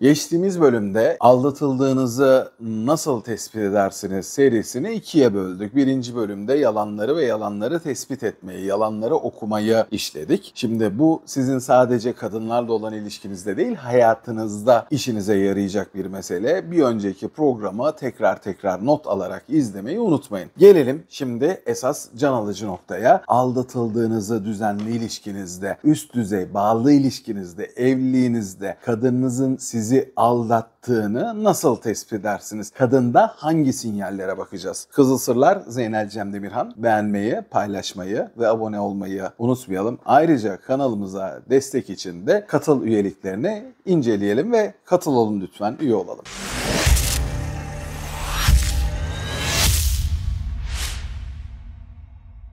Geçtiğimiz bölümde aldatıldığınızı nasıl tespit edersiniz serisini ikiye böldük. Birinci bölümde yalanları ve yalanları tespit etmeyi, yalanları okumayı işledik. Şimdi bu sizin sadece kadınlarla olan ilişkinizde değil hayatınızda işinize yarayacak bir mesele. Bir önceki programı tekrar tekrar not alarak izlemeyi unutmayın. Gelelim şimdi esas can alıcı noktaya. Aldatıldığınızı düzenli ilişkinizde, üst düzey bağlı ilişkinizde, evliliğinizde, kadınınızın sizi sizi aldattığını nasıl tespit edersiniz? Kadında hangi sinyallere bakacağız? Kızıl Sırlar Zeynel Cem Demirhan. Beğenmeyi, paylaşmayı ve abone olmayı unutmayalım. Ayrıca kanalımıza destek için de katıl üyeliklerini inceleyelim ve katılalım lütfen üye olalım.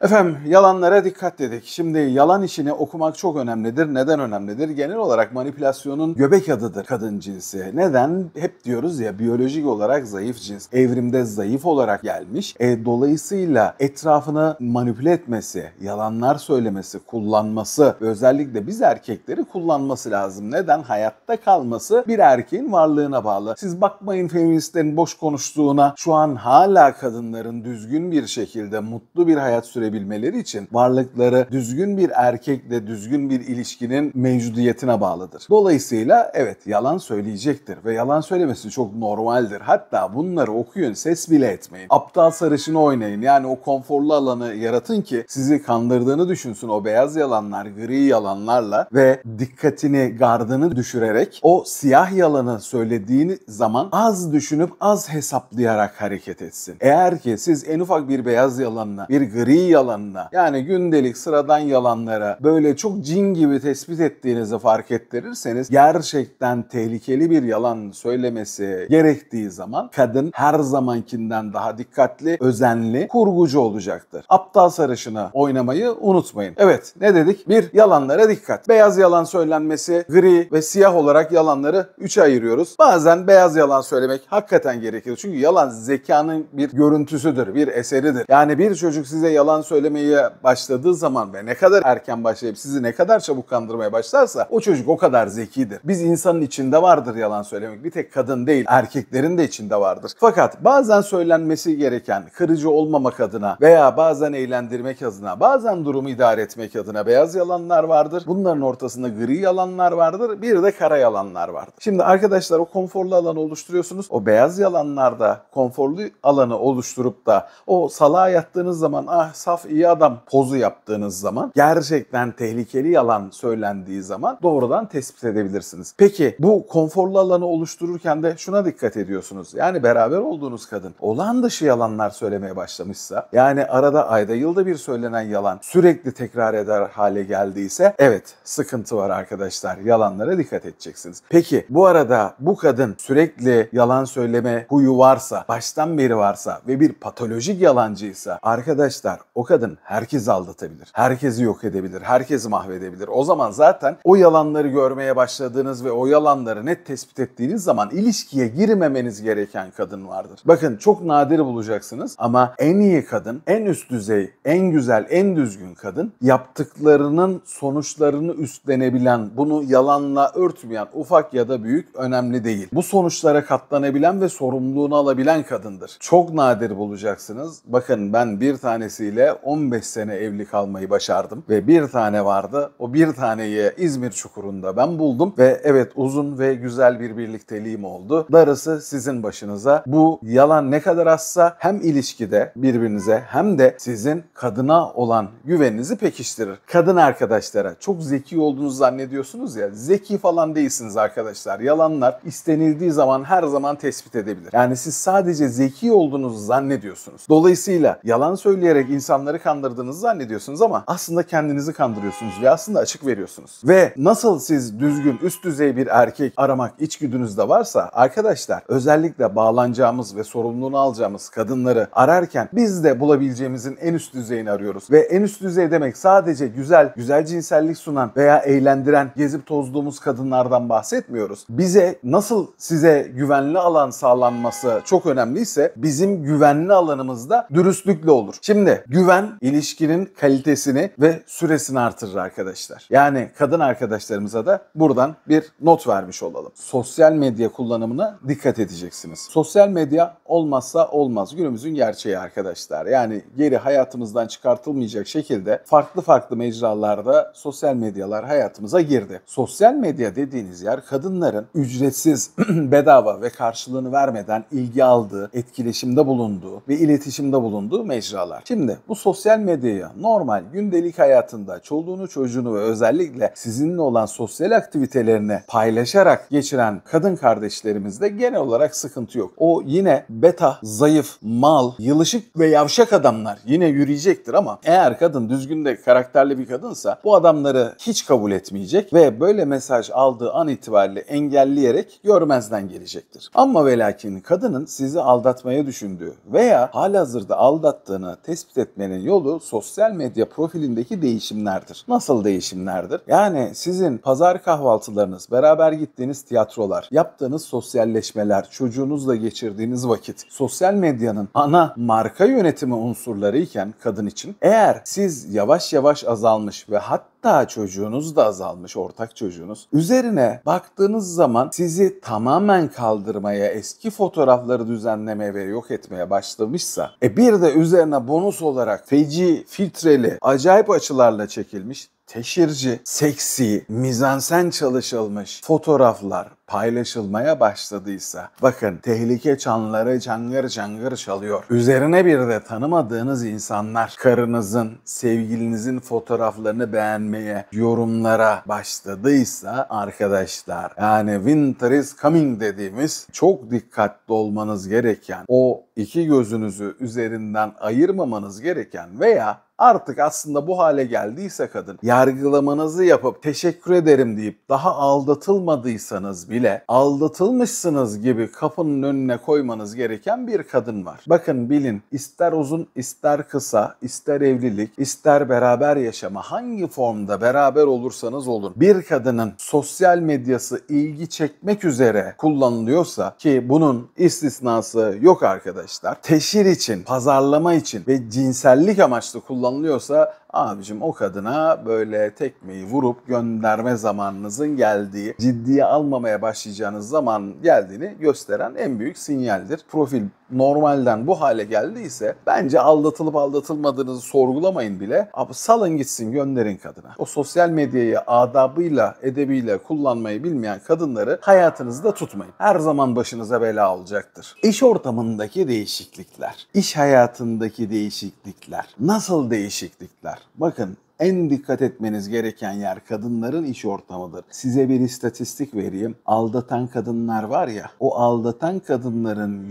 Efendim yalanlara dikkat dedik. Şimdi yalan işini okumak çok önemlidir. Neden önemlidir? Genel olarak manipülasyonun göbek adıdır kadın cinsi. Neden? Hep diyoruz ya biyolojik olarak zayıf cins. Evrimde zayıf olarak gelmiş. E, dolayısıyla etrafını manipüle etmesi, yalanlar söylemesi, kullanması özellikle biz erkekleri kullanması lazım. Neden? Hayatta kalması bir erkeğin varlığına bağlı. Siz bakmayın feministlerin boş konuştuğuna şu an hala kadınların düzgün bir şekilde mutlu bir hayat sürebilmesi sürdürebilmeleri için varlıkları düzgün bir erkekle düzgün bir ilişkinin mevcudiyetine bağlıdır. Dolayısıyla evet yalan söyleyecektir ve yalan söylemesi çok normaldir. Hatta bunları okuyun ses bile etmeyin. Aptal sarışını oynayın yani o konforlu alanı yaratın ki sizi kandırdığını düşünsün o beyaz yalanlar, gri yalanlarla ve dikkatini, gardını düşürerek o siyah yalanı söylediğini zaman az düşünüp az hesaplayarak hareket etsin. Eğer ki siz en ufak bir beyaz yalanla, bir gri yalanla yalanına yani gündelik sıradan yalanlara böyle çok cin gibi tespit ettiğinizi fark ettirirseniz gerçekten tehlikeli bir yalan söylemesi gerektiği zaman kadın her zamankinden daha dikkatli, özenli, kurgucu olacaktır. Aptal sarışını oynamayı unutmayın. Evet ne dedik? Bir yalanlara dikkat. Beyaz yalan söylenmesi gri ve siyah olarak yalanları üçe ayırıyoruz. Bazen beyaz yalan söylemek hakikaten gerekir. Çünkü yalan zekanın bir görüntüsüdür, bir eseridir. Yani bir çocuk size yalan söylemeye başladığı zaman ve ne kadar erken başlayıp sizi ne kadar çabuk kandırmaya başlarsa o çocuk o kadar zekidir. Biz insanın içinde vardır yalan söylemek. Bir tek kadın değil erkeklerin de içinde vardır. Fakat bazen söylenmesi gereken kırıcı olmamak adına veya bazen eğlendirmek adına bazen durumu idare etmek adına beyaz yalanlar vardır. Bunların ortasında gri yalanlar vardır. Bir de kara yalanlar vardır. Şimdi arkadaşlar o konforlu alanı oluşturuyorsunuz. O beyaz yalanlarda konforlu alanı oluşturup da o salağa yattığınız zaman ah sal saf iyi adam pozu yaptığınız zaman gerçekten tehlikeli yalan söylendiği zaman doğrudan tespit edebilirsiniz. Peki bu konforlu alanı oluştururken de şuna dikkat ediyorsunuz. Yani beraber olduğunuz kadın olan dışı yalanlar söylemeye başlamışsa yani arada ayda yılda bir söylenen yalan sürekli tekrar eder hale geldiyse evet sıkıntı var arkadaşlar yalanlara dikkat edeceksiniz. Peki bu arada bu kadın sürekli yalan söyleme huyu varsa baştan beri varsa ve bir patolojik yalancıysa arkadaşlar o kadın herkesi aldatabilir. Herkesi yok edebilir. Herkesi mahvedebilir. O zaman zaten o yalanları görmeye başladığınız ve o yalanları net tespit ettiğiniz zaman ilişkiye girmemeniz gereken kadın vardır. Bakın çok nadir bulacaksınız ama en iyi kadın, en üst düzey, en güzel, en düzgün kadın yaptıklarının sonuçlarını üstlenebilen, bunu yalanla örtmeyen, ufak ya da büyük önemli değil. Bu sonuçlara katlanabilen ve sorumluluğunu alabilen kadındır. Çok nadir bulacaksınız. Bakın ben bir tanesiyle 15 sene evli kalmayı başardım ve bir tane vardı. O bir taneyi İzmir çukurunda ben buldum ve evet uzun ve güzel bir birlikteliğim oldu. Darısı sizin başınıza. Bu yalan ne kadar azsa hem ilişkide birbirinize hem de sizin kadına olan güveninizi pekiştirir. Kadın arkadaşlara çok zeki olduğunuzu zannediyorsunuz ya zeki falan değilsiniz arkadaşlar. Yalanlar istenildiği zaman her zaman tespit edebilir. Yani siz sadece zeki olduğunuzu zannediyorsunuz. Dolayısıyla yalan söyleyerek insanlar insanları kandırdığınızı zannediyorsunuz ama aslında kendinizi kandırıyorsunuz ve aslında açık veriyorsunuz. Ve nasıl siz düzgün üst düzey bir erkek aramak içgüdünüzde varsa arkadaşlar özellikle bağlanacağımız ve sorumluluğunu alacağımız kadınları ararken biz de bulabileceğimizin en üst düzeyini arıyoruz. Ve en üst düzey demek sadece güzel, güzel cinsellik sunan veya eğlendiren, gezip tozduğumuz kadınlardan bahsetmiyoruz. Bize nasıl size güvenli alan sağlanması çok önemliyse bizim güvenli alanımızda dürüstlükle olur. Şimdi güven güven ilişkinin kalitesini ve süresini artırır arkadaşlar. Yani kadın arkadaşlarımıza da buradan bir not vermiş olalım. Sosyal medya kullanımına dikkat edeceksiniz. Sosyal medya olmazsa olmaz günümüzün gerçeği arkadaşlar. Yani geri hayatımızdan çıkartılmayacak şekilde farklı farklı mecralarda sosyal medyalar hayatımıza girdi. Sosyal medya dediğiniz yer kadınların ücretsiz, bedava ve karşılığını vermeden ilgi aldığı, etkileşimde bulunduğu ve iletişimde bulunduğu mecralar. Şimdi bu sosyal medyaya normal gündelik hayatında çoluğunu çocuğunu ve özellikle sizinle olan sosyal aktivitelerini paylaşarak geçiren kadın kardeşlerimizde genel olarak sıkıntı yok. O yine beta, zayıf, mal, yılışık ve yavşak adamlar yine yürüyecektir ama eğer kadın düzgün de karakterli bir kadınsa bu adamları hiç kabul etmeyecek ve böyle mesaj aldığı an itibariyle engelleyerek görmezden gelecektir. Ama ve lakin kadının sizi aldatmaya düşündüğü veya halihazırda aldattığını tespit etmenin değişmenin yolu sosyal medya profilindeki değişimlerdir. Nasıl değişimlerdir? Yani sizin pazar kahvaltılarınız, beraber gittiğiniz tiyatrolar, yaptığınız sosyalleşmeler, çocuğunuzla geçirdiğiniz vakit sosyal medyanın ana marka yönetimi unsurları iken kadın için eğer siz yavaş yavaş azalmış ve hatta hatta çocuğunuz da azalmış, ortak çocuğunuz. Üzerine baktığınız zaman sizi tamamen kaldırmaya, eski fotoğrafları düzenlemeye ve yok etmeye başlamışsa, e bir de üzerine bonus olarak feci filtreli, acayip açılarla çekilmiş teşhirci, seksi, mizansen çalışılmış fotoğraflar paylaşılmaya başladıysa bakın tehlike çanları cangır cangır çalıyor. Üzerine bir de tanımadığınız insanlar karınızın, sevgilinizin fotoğraflarını beğenmeye, yorumlara başladıysa arkadaşlar yani winter is coming dediğimiz çok dikkatli olmanız gereken o iki gözünüzü üzerinden ayırmamanız gereken veya Artık aslında bu hale geldiyse kadın yargılamanızı yapıp teşekkür ederim deyip daha aldatılmadıysanız bile aldatılmışsınız gibi kapının önüne koymanız gereken bir kadın var. Bakın bilin ister uzun ister kısa ister evlilik ister beraber yaşama hangi formda beraber olursanız olun bir kadının sosyal medyası ilgi çekmek üzere kullanılıyorsa ki bunun istisnası yok arkadaşlar. Teşhir için, pazarlama için ve cinsellik amaçlı kullanılıyorsa kullanılıyorsa Abicim o kadına böyle tekmeyi vurup gönderme zamanınızın geldiği, ciddiye almamaya başlayacağınız zaman geldiğini gösteren en büyük sinyaldir. Profil normalden bu hale geldiyse bence aldatılıp aldatılmadığınızı sorgulamayın bile. Abi salın gitsin gönderin kadına. O sosyal medyayı adabıyla, edebiyle kullanmayı bilmeyen kadınları hayatınızda tutmayın. Her zaman başınıza bela olacaktır. İş ortamındaki değişiklikler, iş hayatındaki değişiklikler, nasıl değişiklikler? Bakın en dikkat etmeniz gereken yer kadınların iş ortamıdır. Size bir istatistik vereyim. Aldatan kadınlar var ya, o aldatan kadınların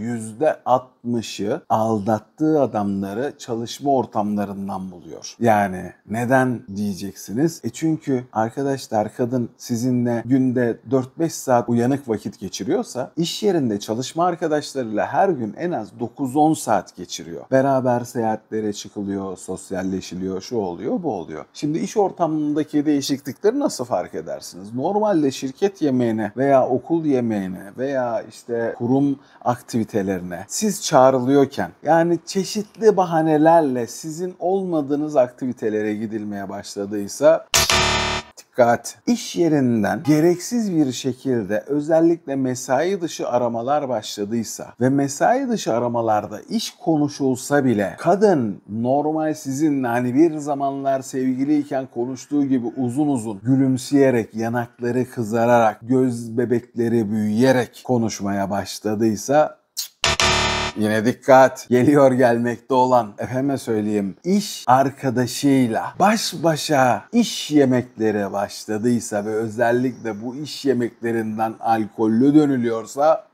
%60'ı aldattığı adamları çalışma ortamlarından buluyor. Yani neden diyeceksiniz? E çünkü arkadaşlar kadın sizinle günde 4-5 saat uyanık vakit geçiriyorsa iş yerinde çalışma arkadaşlarıyla her gün en az 9-10 saat geçiriyor. Beraber seyahatlere çıkılıyor, sosyalleşiliyor, şu oluyor, bu oluyor oluyor. Şimdi iş ortamındaki değişiklikleri nasıl fark edersiniz? Normalde şirket yemeğine veya okul yemeğine veya işte kurum aktivitelerine siz çağrılıyorken yani çeşitli bahanelerle sizin olmadığınız aktivitelere gidilmeye başladıysa Dikkat! İş yerinden gereksiz bir şekilde özellikle mesai dışı aramalar başladıysa ve mesai dışı aramalarda iş konuşulsa bile kadın normal sizin hani bir zamanlar sevgiliyken konuştuğu gibi uzun uzun gülümseyerek, yanakları kızararak, göz bebekleri büyüyerek konuşmaya başladıysa Yine dikkat. Geliyor gelmekte olan efeme söyleyeyim iş arkadaşıyla baş başa iş yemekleri başladıysa ve özellikle bu iş yemeklerinden alkollü dönülüyorsa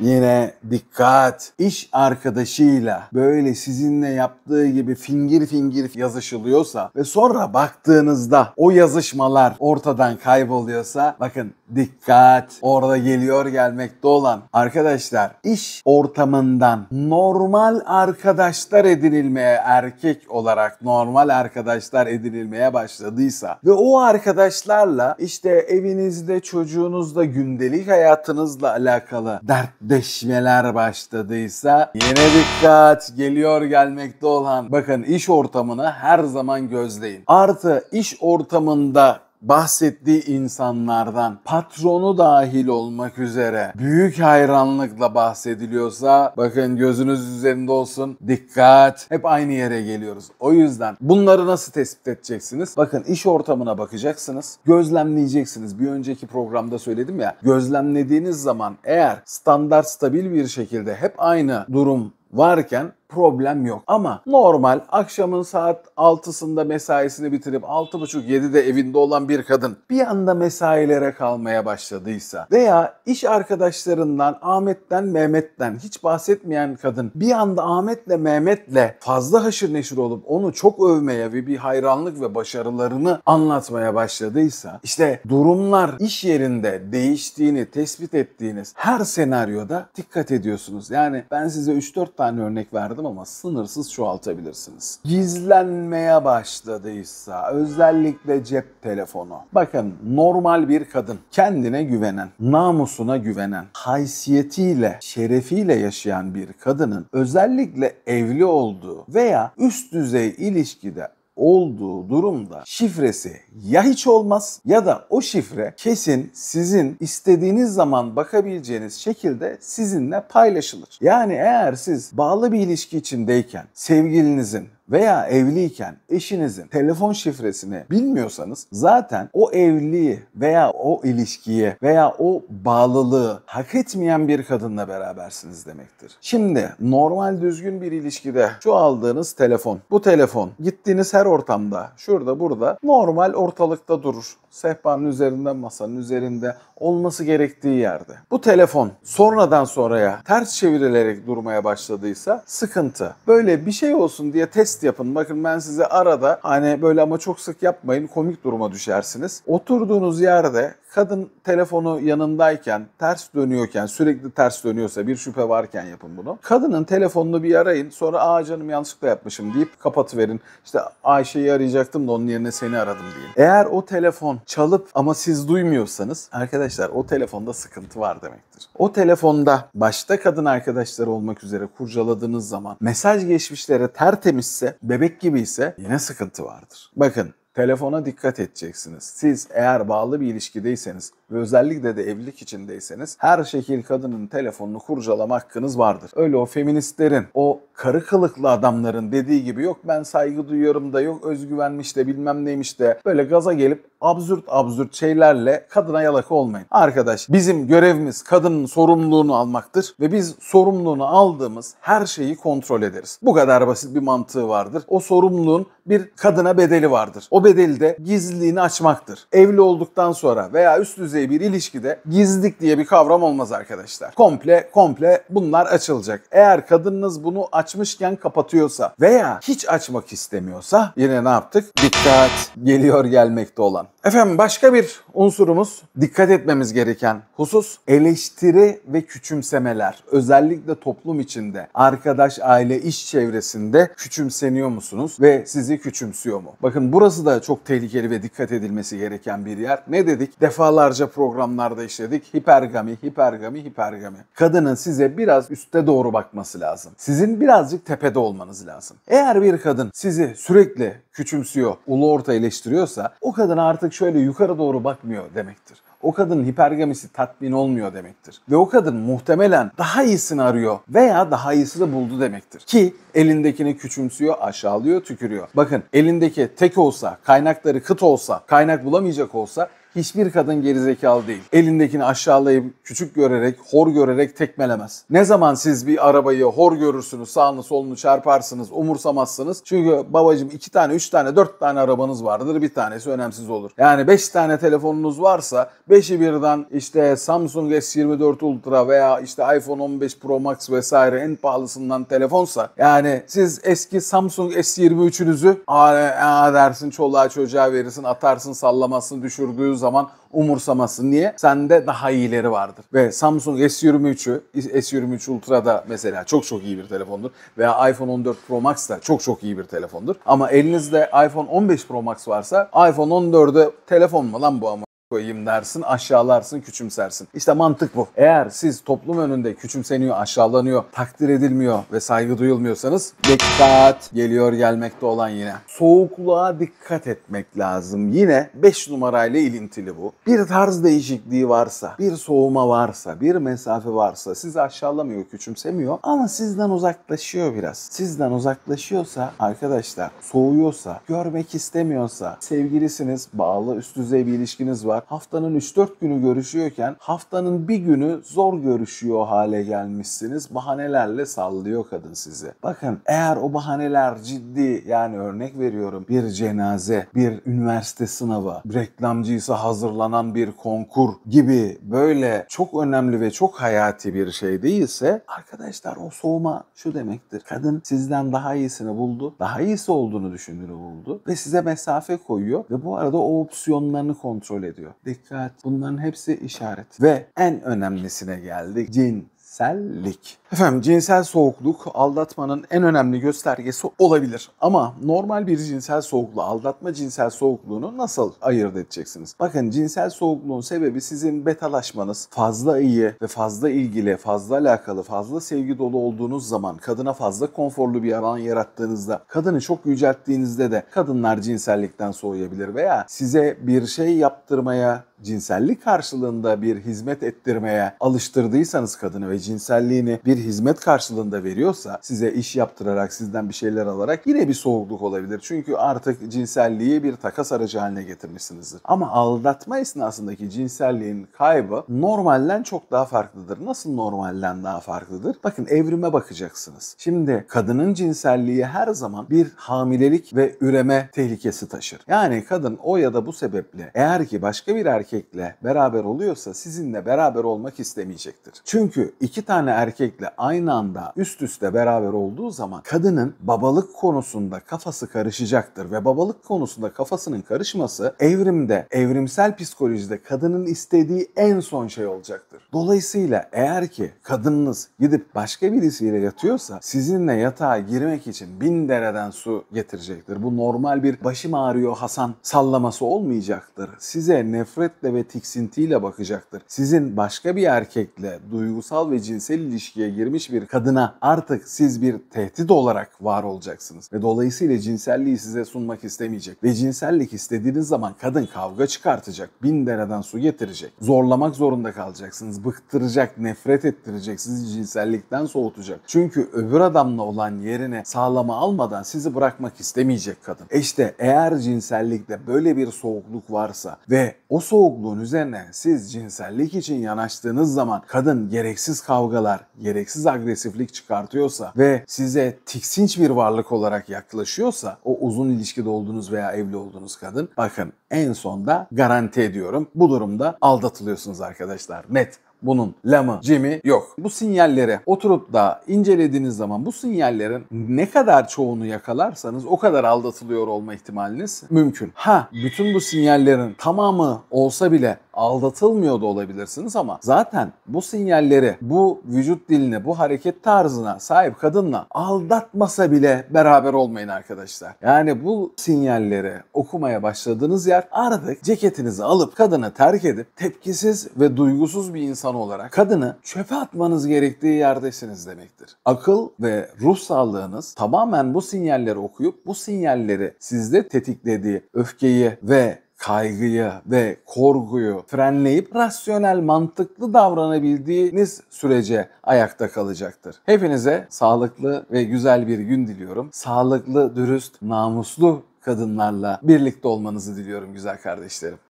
Yine dikkat. İş arkadaşıyla böyle sizinle yaptığı gibi fingir fingir yazışılıyorsa ve sonra baktığınızda o yazışmalar ortadan kayboluyorsa bakın Dikkat! Orada geliyor gelmekte olan arkadaşlar iş ortamından normal arkadaşlar edinilmeye erkek olarak normal arkadaşlar edinilmeye başladıysa ve o arkadaşlarla işte evinizde çocuğunuzda gündelik hayatınızla alakalı dertleşmeler başladıysa yine dikkat geliyor gelmekte olan bakın iş ortamını her zaman gözleyin. Artı iş ortamında bahsettiği insanlardan patronu dahil olmak üzere büyük hayranlıkla bahsediliyorsa bakın gözünüz üzerinde olsun dikkat hep aynı yere geliyoruz. O yüzden bunları nasıl tespit edeceksiniz? Bakın iş ortamına bakacaksınız. Gözlemleyeceksiniz. Bir önceki programda söyledim ya. Gözlemlediğiniz zaman eğer standart stabil bir şekilde hep aynı durum varken problem yok. Ama normal akşamın saat 6'sında mesaisini bitirip 6.30-7'de evinde olan bir kadın bir anda mesailere kalmaya başladıysa veya iş arkadaşlarından Ahmet'ten Mehmet'ten hiç bahsetmeyen kadın bir anda Ahmet'le Mehmet'le fazla haşır neşir olup onu çok övmeye ve bir hayranlık ve başarılarını anlatmaya başladıysa işte durumlar iş yerinde değiştiğini tespit ettiğiniz her senaryoda dikkat ediyorsunuz. Yani ben size 3-4 tane örnek verdim verdim ama sınırsız çoğaltabilirsiniz. Gizlenmeye başladıysa özellikle cep telefonu. Bakın normal bir kadın kendine güvenen, namusuna güvenen, haysiyetiyle, şerefiyle yaşayan bir kadının özellikle evli olduğu veya üst düzey ilişkide olduğu durumda şifresi ya hiç olmaz ya da o şifre kesin sizin istediğiniz zaman bakabileceğiniz şekilde sizinle paylaşılır. Yani eğer siz bağlı bir ilişki içindeyken sevgilinizin veya evliyken eşinizin telefon şifresini bilmiyorsanız zaten o evliliği veya o ilişkiye veya o bağlılığı hak etmeyen bir kadınla berabersiniz demektir. Şimdi normal düzgün bir ilişkide şu aldığınız telefon, bu telefon gittiğiniz her ortamda, şurada burada normal ortalıkta durur. Sehpanın üzerinde, masanın üzerinde, olması gerektiği yerde. Bu telefon sonradan sonraya ters çevrilerek durmaya başladıysa sıkıntı. Böyle bir şey olsun diye test test yapın. Bakın ben size arada hani böyle ama çok sık yapmayın komik duruma düşersiniz. Oturduğunuz yerde kadın telefonu yanındayken, ters dönüyorken, sürekli ters dönüyorsa bir şüphe varken yapın bunu. Kadının telefonunu bir arayın sonra aa canım yanlışlıkla yapmışım deyip kapatıverin. İşte Ayşe'yi arayacaktım da onun yerine seni aradım diye. Eğer o telefon çalıp ama siz duymuyorsanız arkadaşlar o telefonda sıkıntı var demektir. O telefonda başta kadın arkadaşları olmak üzere kurcaladığınız zaman mesaj geçmişlere tertemizse ise, bebek gibi ise yine sıkıntı vardır. Bakın Telefona dikkat edeceksiniz. Siz eğer bağlı bir ilişkideyseniz ve özellikle de evlilik içindeyseniz her şekil kadının telefonunu kurcalama hakkınız vardır. Öyle o feministlerin, o karı kılıklı adamların dediği gibi yok ben saygı duyuyorum da yok özgüvenmiş de bilmem neymiş de böyle gaza gelip absürt absürt şeylerle kadına yalak olmayın. Arkadaş bizim görevimiz kadının sorumluluğunu almaktır ve biz sorumluluğunu aldığımız her şeyi kontrol ederiz. Bu kadar basit bir mantığı vardır. O sorumluluğun bir kadına bedeli vardır. O bedeli de gizliliğini açmaktır. Evli olduktan sonra veya üst düzey bir ilişkide gizlilik diye bir kavram olmaz arkadaşlar. Komple komple bunlar açılacak. Eğer kadınınız bunu açmışken kapatıyorsa veya hiç açmak istemiyorsa yine ne yaptık? Dikkat geliyor gelmekte olan. Efendim başka bir unsurumuz dikkat etmemiz gereken husus eleştiri ve küçümsemeler. Özellikle toplum içinde arkadaş, aile, iş çevresinde küçümseniyor musunuz ve sizi küçümsüyor mu? Bakın burası da çok tehlikeli ve dikkat edilmesi gereken bir yer. Ne dedik? Defalarca programlarda işledik. Hipergami, hipergami, hipergami. Kadının size biraz üste doğru bakması lazım. Sizin birazcık tepede olmanız lazım. Eğer bir kadın sizi sürekli küçümsüyor, ulu orta eleştiriyorsa o kadın artık şöyle yukarı doğru bakmıyor demektir o kadının hipergamisi tatmin olmuyor demektir. Ve o kadın muhtemelen daha iyisini arıyor veya daha iyisini buldu demektir. Ki elindekini küçümsüyor, aşağılıyor, tükürüyor. Bakın elindeki tek olsa, kaynakları kıt olsa, kaynak bulamayacak olsa hiçbir kadın gerizekalı değil. Elindekini aşağılayıp, küçük görerek, hor görerek tekmelemez. Ne zaman siz bir arabayı hor görürsünüz, sağını solunu çarparsınız, umursamazsınız. Çünkü babacım iki tane, üç tane, dört tane arabanız vardır. Bir tanesi önemsiz olur. Yani beş tane telefonunuz varsa beşi birden işte Samsung S24 Ultra veya işte iPhone 15 Pro Max vesaire en pahalısından telefonsa yani siz eski Samsung S23'ünüzü aa, aa dersin çoluğa çocuğa verirsin atarsın sallamazsın düşürdüğü zaman umursaması. Niye? Sende daha iyileri vardır. Ve Samsung S23'ü, S23 Ultra da mesela çok çok iyi bir telefondur. Veya iPhone 14 Pro Max da çok çok iyi bir telefondur. Ama elinizde iPhone 15 Pro Max varsa iPhone 14'ü telefon mu lan bu ama koyayım dersin, aşağılarsın, küçümsersin. İşte mantık bu. Eğer siz toplum önünde küçümseniyor, aşağılanıyor, takdir edilmiyor ve saygı duyulmuyorsanız dikkat geliyor gelmekte olan yine. Soğukluğa dikkat etmek lazım. Yine 5 numarayla ilintili bu. Bir tarz değişikliği varsa, bir soğuma varsa, bir mesafe varsa sizi aşağılamıyor, küçümsemiyor ama sizden uzaklaşıyor biraz. Sizden uzaklaşıyorsa arkadaşlar soğuyorsa, görmek istemiyorsa, sevgilisiniz, bağlı üst düzey bir ilişkiniz var, haftanın 3-4 günü görüşüyorken haftanın bir günü zor görüşüyor hale gelmişsiniz. Bahanelerle sallıyor kadın sizi. Bakın eğer o bahaneler ciddi yani örnek veriyorum bir cenaze, bir üniversite sınavı, reklamcıysa hazırlanan bir konkur gibi böyle çok önemli ve çok hayati bir şey değilse arkadaşlar o soğuma şu demektir. Kadın sizden daha iyisini buldu, daha iyisi olduğunu düşündüğünü buldu ve size mesafe koyuyor ve bu arada o opsiyonlarını kontrol ediyor diyor. Dikkat bunların hepsi işaret. Ve en önemlisine geldik. Cinsellik. Efendim cinsel soğukluk aldatmanın en önemli göstergesi olabilir. Ama normal bir cinsel soğukluğu, aldatma cinsel soğukluğunu nasıl ayırt edeceksiniz? Bakın cinsel soğukluğun sebebi sizin betalaşmanız. Fazla iyi ve fazla ilgili, fazla alakalı, fazla sevgi dolu olduğunuz zaman, kadına fazla konforlu bir alan yarattığınızda, kadını çok yücelttiğinizde de kadınlar cinsellikten soğuyabilir veya size bir şey yaptırmaya cinsellik karşılığında bir hizmet ettirmeye alıştırdıysanız kadını ve cinselliğini bir hizmet karşılığında veriyorsa size iş yaptırarak sizden bir şeyler alarak yine bir soğukluk olabilir. Çünkü artık cinselliği bir takas aracı haline getirmişsinizdir. Ama aldatma esnasındaki cinselliğin kaybı normalden çok daha farklıdır. Nasıl normalden daha farklıdır? Bakın evrime bakacaksınız. Şimdi kadının cinselliği her zaman bir hamilelik ve üreme tehlikesi taşır. Yani kadın o ya da bu sebeple eğer ki başka bir erkekle beraber oluyorsa sizinle beraber olmak istemeyecektir. Çünkü iki tane erkekle aynı anda üst üste beraber olduğu zaman kadının babalık konusunda kafası karışacaktır ve babalık konusunda kafasının karışması evrimde, evrimsel psikolojide kadının istediği en son şey olacaktır. Dolayısıyla eğer ki kadınınız gidip başka birisiyle yatıyorsa sizinle yatağa girmek için bin dereden su getirecektir. Bu normal bir başım ağrıyor Hasan sallaması olmayacaktır. Size nefretle ve tiksintiyle bakacaktır. Sizin başka bir erkekle duygusal ve cinsel ilişkiye girmiş bir kadına artık siz bir tehdit olarak var olacaksınız ve dolayısıyla cinselliği size sunmak istemeyecek ve cinsellik istediğiniz zaman kadın kavga çıkartacak, bin dereden su getirecek, zorlamak zorunda kalacaksınız, bıktıracak, nefret ettirecek, sizi cinsellikten soğutacak. Çünkü öbür adamla olan yerine sağlama almadan sizi bırakmak istemeyecek kadın. E işte eğer cinsellikte böyle bir soğukluk varsa ve o soğukluğun üzerine siz cinsellik için yanaştığınız zaman kadın gereksiz kavgalar, gereksiz gereksiz agresiflik çıkartıyorsa ve size tiksinç bir varlık olarak yaklaşıyorsa o uzun ilişkide olduğunuz veya evli olduğunuz kadın bakın en sonda garanti ediyorum bu durumda aldatılıyorsunuz arkadaşlar net bunun lamı, cimi yok. Bu sinyalleri oturup da incelediğiniz zaman bu sinyallerin ne kadar çoğunu yakalarsanız o kadar aldatılıyor olma ihtimaliniz mümkün. Ha bütün bu sinyallerin tamamı olsa bile aldatılmıyor da olabilirsiniz ama zaten bu sinyalleri, bu vücut diline, bu hareket tarzına sahip kadınla aldatmasa bile beraber olmayın arkadaşlar. Yani bu sinyalleri okumaya başladığınız yer artık ceketinizi alıp kadını terk edip tepkisiz ve duygusuz bir insan insanı olarak kadını çöpe atmanız gerektiği yerdesiniz demektir. Akıl ve ruh sağlığınız tamamen bu sinyalleri okuyup bu sinyalleri sizde tetiklediği öfkeyi ve kaygıyı ve korkuyu frenleyip rasyonel mantıklı davranabildiğiniz sürece ayakta kalacaktır. Hepinize sağlıklı ve güzel bir gün diliyorum. Sağlıklı, dürüst, namuslu kadınlarla birlikte olmanızı diliyorum güzel kardeşlerim.